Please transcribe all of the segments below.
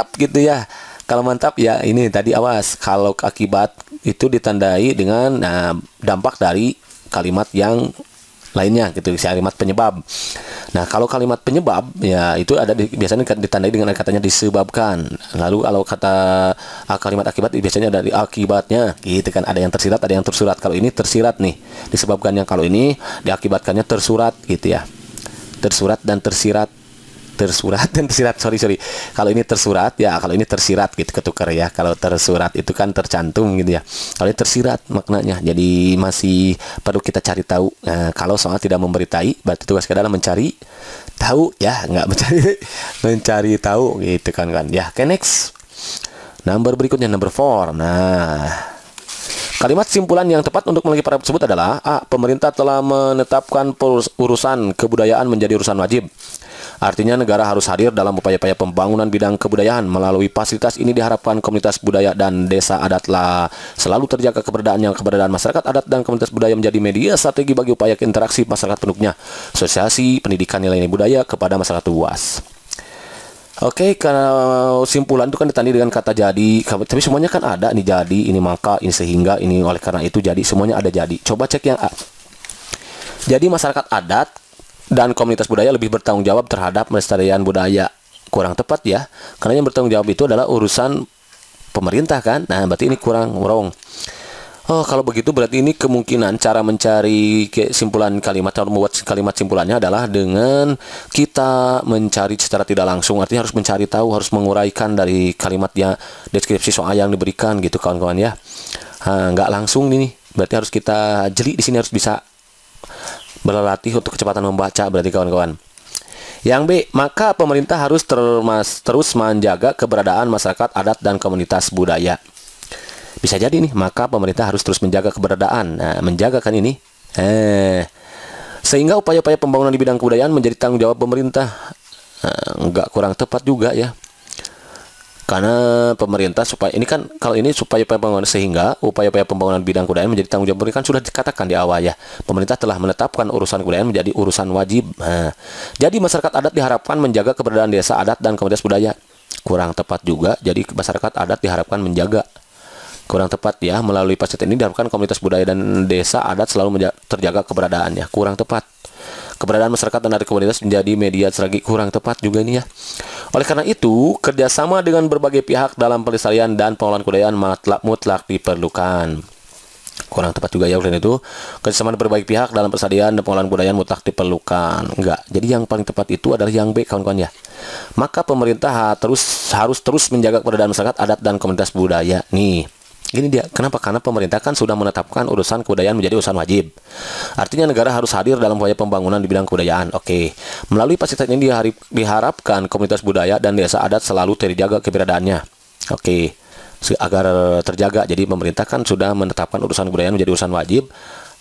mantap gitu ya kalau mantap ya ini tadi awas kalau akibat itu ditandai dengan nah, dampak dari kalimat yang lainnya gitu si kalimat penyebab. Nah kalau kalimat penyebab ya itu ada di, biasanya ditandai dengan katanya disebabkan. Lalu kalau kata ah, kalimat akibat biasanya dari akibatnya gitu kan ada yang tersirat ada yang tersurat. Kalau ini tersirat nih disebabkan yang kalau ini diakibatkannya tersurat gitu ya tersurat dan tersirat tersurat dan tersirat sorry sorry kalau ini tersurat ya kalau ini tersirat gitu ketukar ya kalau tersurat itu kan tercantum gitu ya kalau ini tersirat maknanya jadi masih perlu kita cari tahu nah, kalau soal tidak memberitahu berarti tugas kita adalah mencari tahu ya nggak mencari mencari tahu gitu kan kan ya okay, next number berikutnya number four nah Kalimat simpulan yang tepat untuk memiliki para tersebut adalah A. Pemerintah telah menetapkan urusan kebudayaan menjadi urusan wajib. Artinya negara harus hadir dalam upaya-upaya pembangunan bidang kebudayaan. Melalui fasilitas ini diharapkan komunitas budaya dan desa adatlah selalu terjaga keberadaan yang Keberadaan masyarakat adat dan komunitas budaya menjadi media strategi bagi upaya interaksi masyarakat penduduknya. Asosiasi pendidikan nilai-nilai budaya kepada masyarakat luas. Oke, okay, kalau simpulan itu kan ditandai dengan kata jadi, tapi semuanya kan ada nih jadi, ini maka, ini sehingga, ini oleh karena itu jadi, semuanya ada jadi. Coba cek yang A. Jadi masyarakat adat dan komunitas budaya lebih bertanggung jawab terhadap pelestarian budaya. Kurang tepat ya, karena yang bertanggung jawab itu adalah urusan pemerintah kan. Nah, berarti ini kurang wrong. Oh, kalau begitu berarti ini kemungkinan cara mencari kesimpulan kalimat atau membuat kalimat simpulannya adalah dengan kita mencari secara tidak langsung. Artinya harus mencari tahu, harus menguraikan dari kalimatnya deskripsi soal yang diberikan gitu kawan-kawan ya. Nah, nggak langsung nih, berarti harus kita jeli di sini harus bisa berlatih untuk kecepatan membaca berarti kawan-kawan. Yang B, maka pemerintah harus termas, terus menjaga keberadaan masyarakat adat dan komunitas budaya. Bisa jadi nih, maka pemerintah harus terus menjaga keberadaan. Nah, menjaga kan ini. Eh, sehingga upaya-upaya pembangunan di bidang kebudayaan menjadi tanggung jawab pemerintah. Nah, nggak kurang tepat juga ya karena pemerintah supaya ini kan kalau ini supaya upaya pembangunan sehingga upaya-upaya pembangunan bidang kebudayaan menjadi tanggung jawab kan sudah dikatakan di awal ya pemerintah telah menetapkan urusan kebudayaan menjadi urusan wajib nah, jadi masyarakat adat diharapkan menjaga keberadaan desa adat dan komunitas budaya kurang tepat juga jadi masyarakat adat diharapkan menjaga kurang tepat ya melalui pasien ini diharapkan komunitas budaya dan desa adat selalu terjaga keberadaannya kurang tepat Keberadaan masyarakat dan dari komunitas menjadi media strategi kurang tepat juga ini ya. Oleh karena itu, kerjasama dengan berbagai pihak dalam pelestarian dan pengelolaan kebudayaan mutlak, mutlak diperlukan kurang tepat juga ya urin itu kerjasama berbagai pihak dalam persediaan dan pengelolaan budaya mutlak diperlukan enggak jadi yang paling tepat itu adalah yang B kawan-kawan ya maka pemerintah terus harus terus menjaga keberadaan masyarakat adat dan komunitas budaya nih ini dia, kenapa? Karena pemerintah kan sudah menetapkan urusan kebudayaan menjadi urusan wajib. Artinya negara harus hadir dalam upaya pembangunan di bidang kebudayaan. Oke, melalui fasilitas ini diharapkan komunitas budaya dan desa adat selalu terjaga keberadaannya. Oke, agar terjaga. Jadi pemerintah kan sudah menetapkan urusan kebudayaan menjadi urusan wajib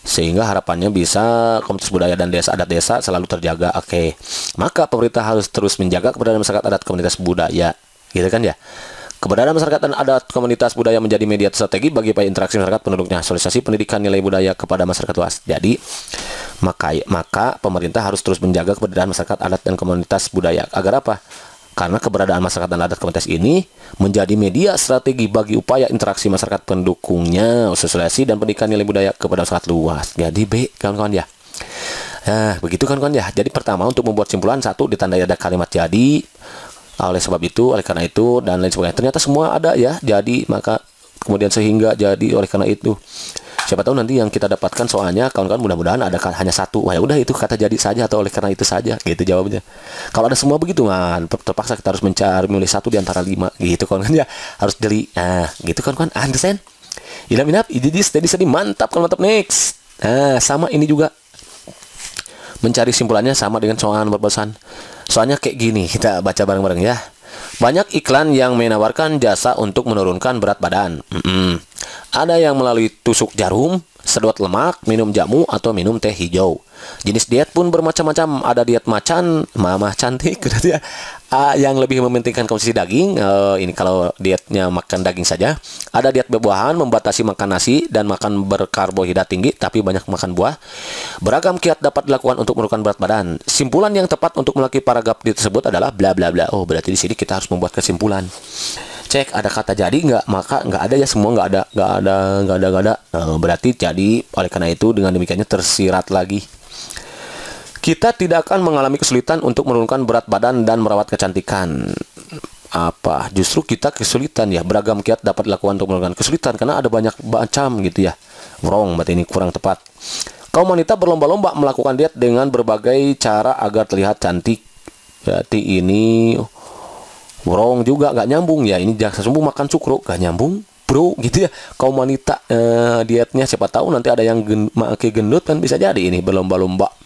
sehingga harapannya bisa komunitas budaya dan desa adat desa selalu terjaga. Oke, maka pemerintah harus terus menjaga keberadaan masyarakat adat komunitas budaya, gitu kan ya? Keberadaan masyarakat dan adat komunitas budaya menjadi media strategi bagi upaya interaksi masyarakat penduduknya, sosialisasi pendidikan nilai budaya kepada masyarakat luas. Jadi, maka maka pemerintah harus terus menjaga keberadaan masyarakat adat dan komunitas budaya agar apa? Karena keberadaan masyarakat dan adat komunitas ini menjadi media strategi bagi upaya interaksi masyarakat pendukungnya, sosialisasi dan pendidikan nilai budaya kepada masyarakat luas. Jadi B, kawan-kawan ya. Nah, begitu kan kawan ya. Jadi pertama untuk membuat simpulan satu ditandai ada kalimat jadi, oleh sebab itu oleh karena itu dan lain sebagainya ternyata semua ada ya jadi maka kemudian sehingga jadi oleh karena itu siapa tahu nanti yang kita dapatkan soalnya kawan-kawan mudah-mudahan ada hanya satu wah ya udah itu kata jadi saja atau oleh karena itu saja gitu jawabnya kalau ada semua begitu man terpaksa kita harus mencari milih satu di antara lima gitu kawan-kawan ya harus jeli nah gitu kan kan understand ilham ilham jadi tadi steady mantap kalau mantap next nah sama ini juga mencari simpulannya sama dengan soal berpesan. Soalnya kayak gini, kita baca bareng-bareng ya. Banyak iklan yang menawarkan jasa untuk menurunkan berat badan. Mm -mm. Ada yang melalui tusuk jarum, sedot lemak, minum jamu, atau minum teh hijau. Jenis diet pun bermacam-macam. Ada diet macan, mamah cantik, gitu ya uh, yang lebih mementingkan konsumsi daging uh, ini kalau dietnya makan daging saja ada diet berbuahan membatasi makan nasi dan makan berkarbohidrat tinggi tapi banyak makan buah beragam kiat dapat dilakukan untuk menurunkan berat badan simpulan yang tepat untuk melaki paragraf tersebut adalah bla bla bla oh berarti di sini kita harus membuat kesimpulan cek ada kata jadi nggak maka nggak ada ya semua nggak ada nggak ada nggak ada nggak ada nah, berarti jadi oleh karena itu dengan demikiannya tersirat lagi kita tidak akan mengalami kesulitan untuk menurunkan berat badan dan merawat kecantikan apa justru kita kesulitan ya beragam kiat dapat dilakukan untuk menurunkan kesulitan karena ada banyak macam gitu ya wrong berarti ini kurang tepat kaum wanita berlomba-lomba melakukan diet dengan berbagai cara agar terlihat cantik berarti ini wrong juga gak nyambung ya ini jaksa sembuh makan cukruk gak nyambung bro gitu ya kaum wanita eh, dietnya siapa tahu nanti ada yang gen, makai gendut kan bisa jadi ini berlomba-lomba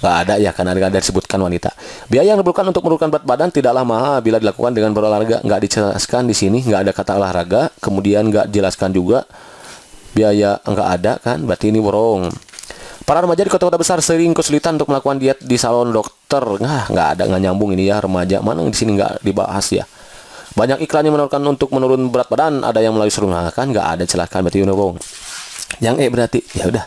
gak ada ya karena ada yang disebutkan wanita. Biaya yang diperlukan untuk menurunkan berat badan tidaklah mahal bila dilakukan dengan berolahraga. Gak dijelaskan di sini, gak ada kata olahraga. Kemudian gak dijelaskan juga biaya nggak ada kan, berarti ini borong. Para remaja di kota-kota besar sering kesulitan untuk melakukan diet di salon dokter. Nah, nggak ada nggak nyambung ini ya remaja. Mana di sini nggak dibahas ya. Banyak iklan yang menurunkan untuk menurun berat badan. Ada yang melalui suruh kan nggak ada celahkan berarti ini borong. Yang E berarti ya udah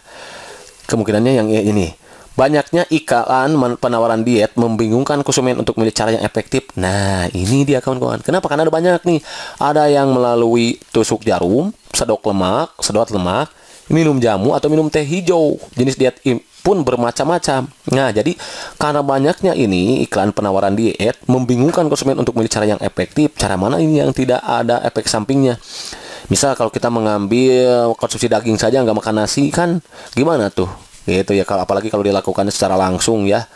kemungkinannya yang E ini. Banyaknya iklan penawaran diet membingungkan konsumen untuk memilih cara yang efektif. Nah, ini dia kawan-kawan. Kenapa? Karena ada banyak nih. Ada yang melalui tusuk jarum, sedot lemak, sedot lemak, minum jamu atau minum teh hijau. Jenis diet pun bermacam-macam. Nah, jadi karena banyaknya ini iklan penawaran diet membingungkan konsumen untuk memilih cara yang efektif. Cara mana ini yang tidak ada efek sampingnya? Misal kalau kita mengambil konsumsi daging saja nggak makan nasi kan gimana tuh? gitu ya kalau apalagi kalau dilakukannya secara langsung ya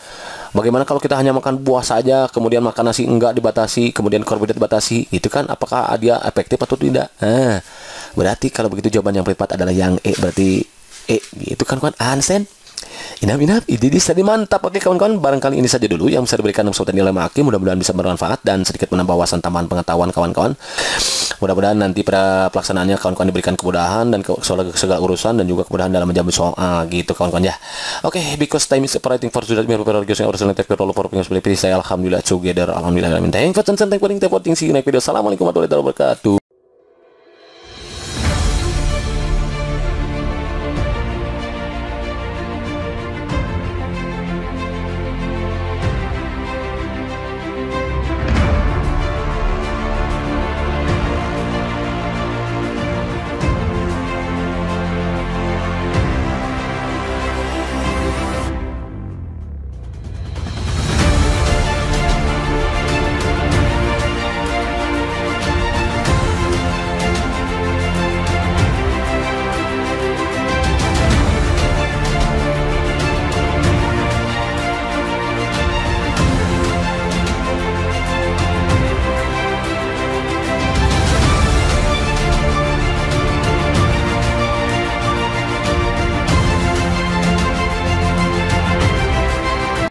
bagaimana kalau kita hanya makan buah saja kemudian makan nasi enggak dibatasi kemudian karbohidrat dibatasi, itu kan apakah dia efektif atau tidak nah, berarti kalau begitu jawaban yang tepat adalah yang E berarti E itu kan kan Hansen Inap inap, ide tadi mantap. Oke kawan-kawan, barangkali ini saja dulu yang bisa diberikan untuk tadi nilai Maki. Mudah-mudahan bisa bermanfaat dan sedikit menambah wawasan tambahan pengetahuan kawan-kawan. Mudah-mudahan nanti pada pelaksanaannya kawan-kawan diberikan kemudahan dan ke segala, segala urusan dan juga kemudahan dalam menjamin soal gitu kawan-kawan ya. Oke, because time is operating for today, we are using our selected for all for things pilih saya alhamdulillah together alhamdulillah alamin. Thank you for thank you for watching. See you next video. Assalamualaikum warahmatullahi wabarakatuh.